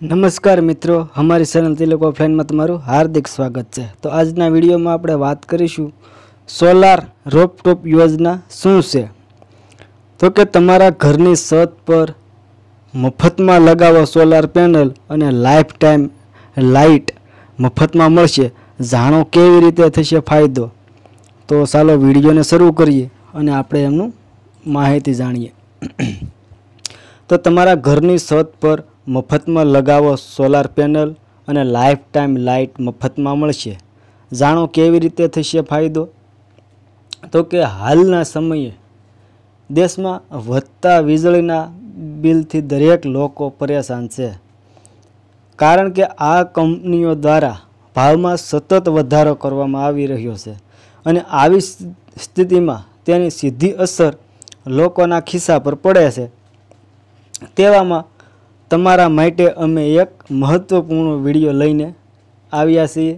નમસ્કાર મિત્રો અમારી ચેનલ તિલક ફેનમાં તમારું હાર્દિક સ્વાગત છે તો આજના વિડીયોમાં આપણે વાત કરીશું સોલાર રોપટોપ યોજના શું છે તો કે તમારા ઘરની સત પર મફતમાં લગાવો સોલાર પેનલ અને લાઈફ ટાઈમ લાઇટ મફતમાં મળશે જાણો કેવી રીતે થશે ફાયદો તો ચાલો વિડીયોને શરૂ કરીએ અને આપણે એમનું માહિતી જાણીએ તો તમારા ઘરની સત પર મફતમાં લગાવો સોલાર પેનલ અને લાઈફ ટાઈમ લાઇટ મફતમાં મળશે જાણો કેવી રીતે થશે ફાયદો તો કે હાલના સમયે દેશમાં વધતા વીજળીના બિલથી દરેક લોકો પરેશાન છે કારણ કે આ કંપનીઓ દ્વારા ભાવમાં સતત વધારો કરવામાં આવી રહ્યો છે અને આવી સ્થિતિમાં તેની સીધી અસર લોકોના ખિસ્સા પર પડે છે તેવામાં તમારા માટે અમે એક મહત્ત્વપૂર્ણ વિડીયો લઈને આવ્યા છીએ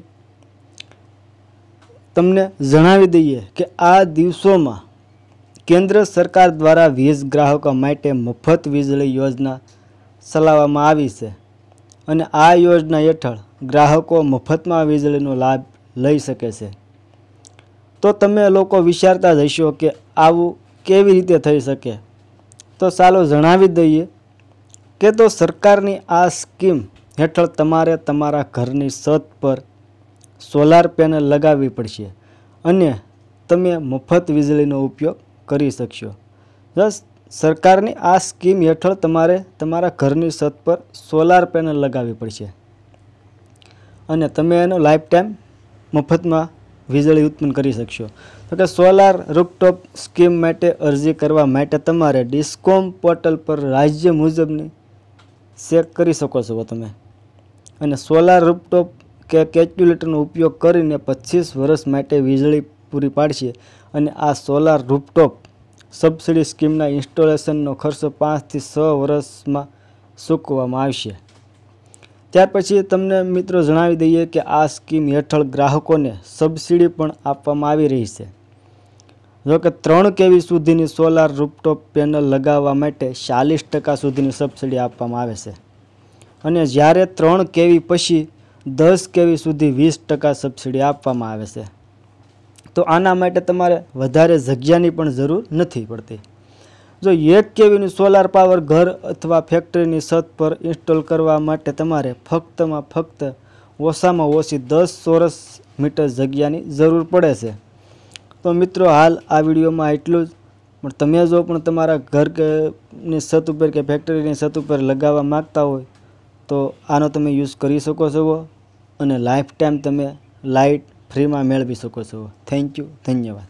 તમને જણાવી દઈએ કે આ દિવસોમાં કેન્દ્ર સરકાર દ્વારા વીજ ગ્રાહકો માટે મફત વીજળી યોજના ચલાવવામાં આવી છે અને આ યોજના હેઠળ ગ્રાહકો મફતમાં વીજળીનો લાભ લઈ શકે છે તો તમે લોકો વિચારતા જ હશો કે આવું કેવી રીતે થઈ શકે તો ચાલો જણાવી દઈએ કે તો સરકારની આ સ્કીમ હેઠળ તમારે તમારા ઘરની છત પર સોલાર પેનલ લગાવવી પડશે અને તમે મફત વીજળીનો ઉપયોગ કરી શકશો બસ સરકારની આ સ્કીમ હેઠળ તમારે તમારા ઘરની છત પર સોલાર પેનલ લગાવવી પડશે અને તમે એનો લાઈફ ટાઈમ મફતમાં વીજળી ઉત્પન્ન કરી શકશો તો કે સોલાર રૂપટોપ સ્કીમ માટે અરજી કરવા માટે તમારે ડિસ્કોમ પોર્ટલ પર રાજ્ય મુજબની ચેક કરી શકો છો તમે અને સોલાર રૂપટોપ કે કેલ્ક્યુલેટરનો ઉપયોગ કરીને પચીસ વર્ષ માટે વીજળી પૂરી પાડશે અને આ સોલાર રૂપટોપ સબસિડી સ્કીમના ઇન્સ્ટોલેશનનો ખર્ચો પાંચથી છ વર્ષમાં ચૂકવવામાં આવશે ત્યાર પછી તમને મિત્રો જણાવી દઈએ કે આ સ્કીમ હેઠળ ગ્રાહકોને સબસિડી પણ આપવામાં આવી રહી છે જોકે ત્રણ કેવી સુધીની સોલાર રૂપટોપ પેનલ લગાવવા માટે ચાલીસ ટકા સુધીની સબસિડી આપવામાં આવે છે અને જ્યારે ત્રણ કેવી પછી દસ કેવી સુધી વીસ ટકા સબસિડી આપવામાં આવે છે તો આના માટે તમારે વધારે જગ્યાની પણ જરૂર નથી પડતી જો એક કેવીનું સોલાર પાવર ઘર અથવા ફેક્ટરીની છત પર ઇન્સ્ટોલ કરવા માટે તમારે ફક્તમાં ફક્ત ઓછામાં ઓછી દસ ચોરસ મીટર જગ્યાની જરૂર પડે છે તો મિત્રો હાલ આ વિડીયોમાં એટલું જ પણ તમે જો પણ તમારા ઘર કે ની છત ઉપર કે ફેક્ટરીની છત ઉપર લગાવવા માગતા હોય તો આનો તમે યુઝ કરી શકો છો અને લાઈફ ટાઈમ તમે લાઇટ ફ્રીમાં મેળવી શકો છો થેન્ક યુ ધન્યવાદ